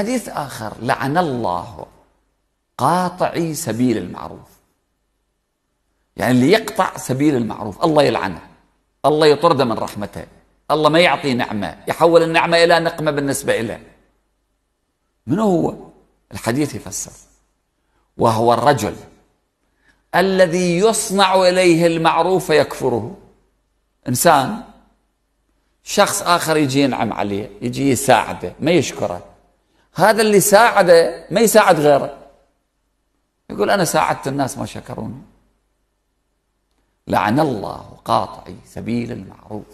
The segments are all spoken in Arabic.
حديث آخر لعن الله قاطعي سبيل المعروف يعني اللي يقطع سبيل المعروف الله يلعنه الله يطرده من رحمته الله ما يعطي نعمة يحول النعمة إلى نقمة بالنسبة إليه من هو الحديث يفسر وهو الرجل الذي يصنع إليه المعروف فيكفره إنسان شخص آخر يجي ينعم عليه يجي يساعده ما يشكره هذا اللي ساعده ما يساعد غيره يقول أنا ساعدت الناس ما شكروني لعن الله قاطعي سبيل المعروف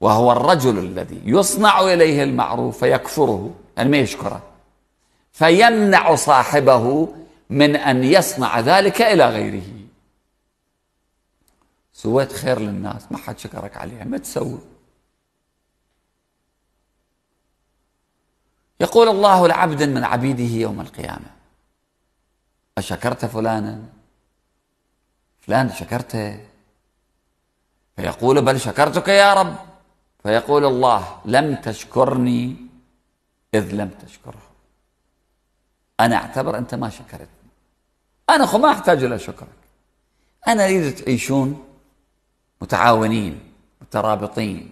وهو الرجل الذي يصنع إليه المعروف فيكفره يعني ما يشكره فيمنع صاحبه من أن يصنع ذلك إلى غيره سويت خير للناس ما حد شكرك عليها ما تسوي يقول الله لعبد من عبيده يوم القيامة أشكرت فلانا فلان شكرته فيقول بل شكرتك يا رب فيقول الله لم تشكرني إذ لم تشكره أنا أعتبر أنت ما شكرتني أنا خو ما أحتاج إلى شكرك أنا أريد تعيشون متعاونين مترابطين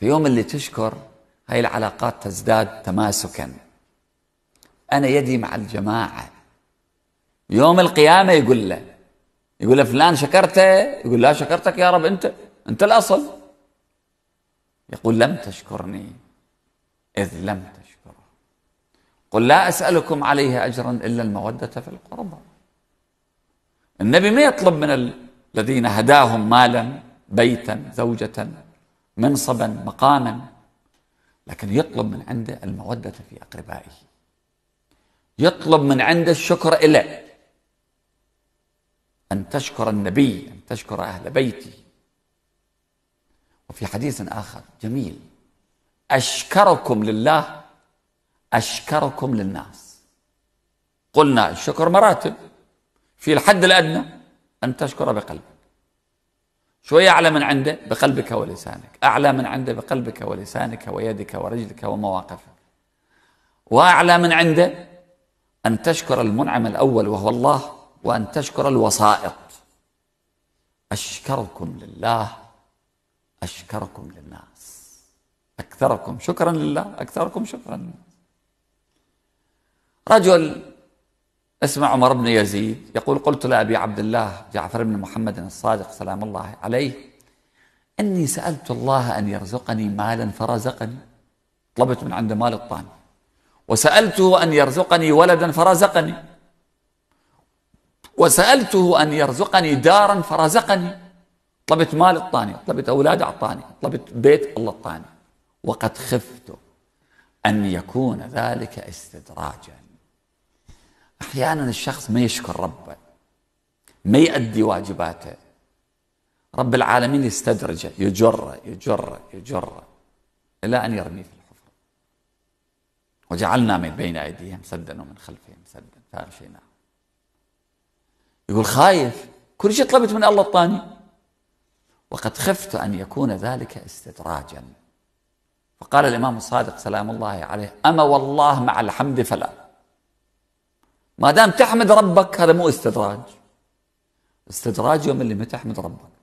في يوم اللي تشكر هاي العلاقات تزداد تماسكا أنا يدي مع الجماعة يوم القيامة يقول له يقول له فلان شكرته يقول لا شكرتك يا رب أنت أنت الأصل يقول لم تشكرني إذ لم تشكر قل لا أسألكم عليه أجرا إلا المودة في القربى النبي ما يطلب من الذين هداهم مالا بيتا زوجة منصبا مقاما لكن يطلب من عنده المودة في أقربائه يطلب من عنده الشكر إلى أن تشكر النبي أن تشكر أهل بيتي وفي حديث آخر جميل أشكركم لله أشكركم للناس قلنا الشكر مراتب في الحد الأدنى أن تشكر بقلبك شوية أعلى من عنده بقلبك ولسانك أعلى من عنده بقلبك ولسانك ويدك ورجلك ومواقفك وأعلى من عنده أن تشكر المنعم الأول وهو الله وأن تشكر الوسائط أشكركم لله أشكركم للناس أكثركم شكرا لله أكثركم شكرا للناس رجل اسمع عمر بن يزيد يقول قلت لأبي عبد الله جعفر بن محمد الصادق سلام الله عليه أني سألت الله أن يرزقني مالا فرزقني طلبت من عنده مال الطعن وسألته أن يرزقني ولدا فرزقني وسألته أن يرزقني دارا فرزقني طلبت مال الطاني طلبت أولاد أعطاني طلبت بيت الله الطاني وقد خفت أن يكون ذلك استدراجا أحيانا الشخص ما يشكر ربه ما يؤدي واجباته رب العالمين يستدرجه يجره يجره يجره إلى أن يرمي في الحفرة وجعلنا من بين أيديهم سدا ومن خلفهم سدا فأغشيناهم نعم؟ يقول خايف كل شيء طلبت من الله الطاني وقد خفت أن يكون ذلك استدراجا فقال الإمام الصادق سلام الله عليه أما والله مع الحمد فلا ما دام تحمد ربك هذا مو استدراج استدراج يوم اللي ما تحمد ربك